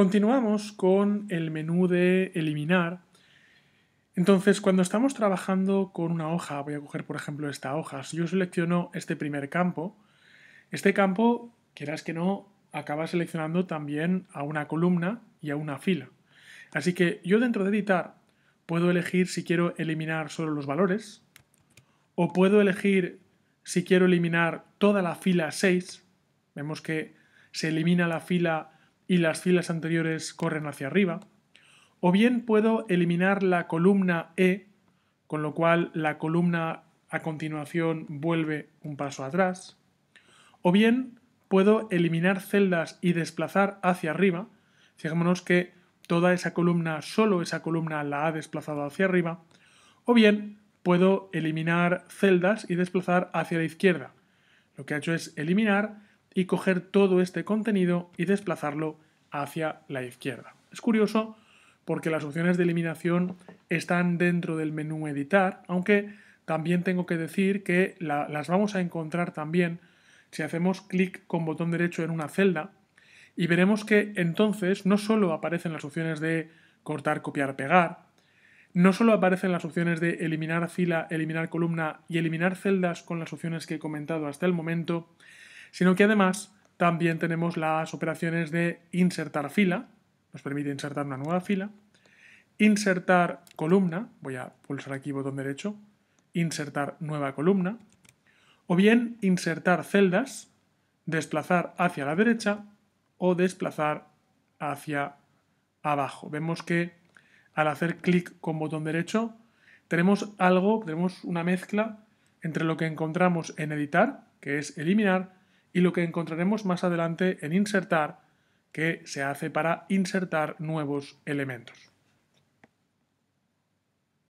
Continuamos con el menú de eliminar. Entonces, cuando estamos trabajando con una hoja, voy a coger por ejemplo esta hoja, si yo selecciono este primer campo, este campo, quieras que no, acaba seleccionando también a una columna y a una fila. Así que yo dentro de editar puedo elegir si quiero eliminar solo los valores o puedo elegir si quiero eliminar toda la fila 6. Vemos que se elimina la fila y las filas anteriores corren hacia arriba, o bien puedo eliminar la columna E, con lo cual la columna a continuación vuelve un paso atrás, o bien puedo eliminar celdas y desplazar hacia arriba, fijémonos que toda esa columna, solo esa columna la ha desplazado hacia arriba, o bien puedo eliminar celdas y desplazar hacia la izquierda. Lo que ha hecho es eliminar y coger todo este contenido y desplazarlo hacia la izquierda. Es curioso porque las opciones de eliminación están dentro del menú editar, aunque también tengo que decir que las vamos a encontrar también si hacemos clic con botón derecho en una celda y veremos que entonces no solo aparecen las opciones de cortar, copiar, pegar, no solo aparecen las opciones de eliminar fila, eliminar columna y eliminar celdas con las opciones que he comentado hasta el momento, sino que además también tenemos las operaciones de insertar fila, nos permite insertar una nueva fila, insertar columna, voy a pulsar aquí botón derecho, insertar nueva columna, o bien insertar celdas, desplazar hacia la derecha o desplazar hacia abajo. Vemos que al hacer clic con botón derecho tenemos algo, tenemos una mezcla entre lo que encontramos en editar, que es eliminar, y lo que encontraremos más adelante en insertar, que se hace para insertar nuevos elementos.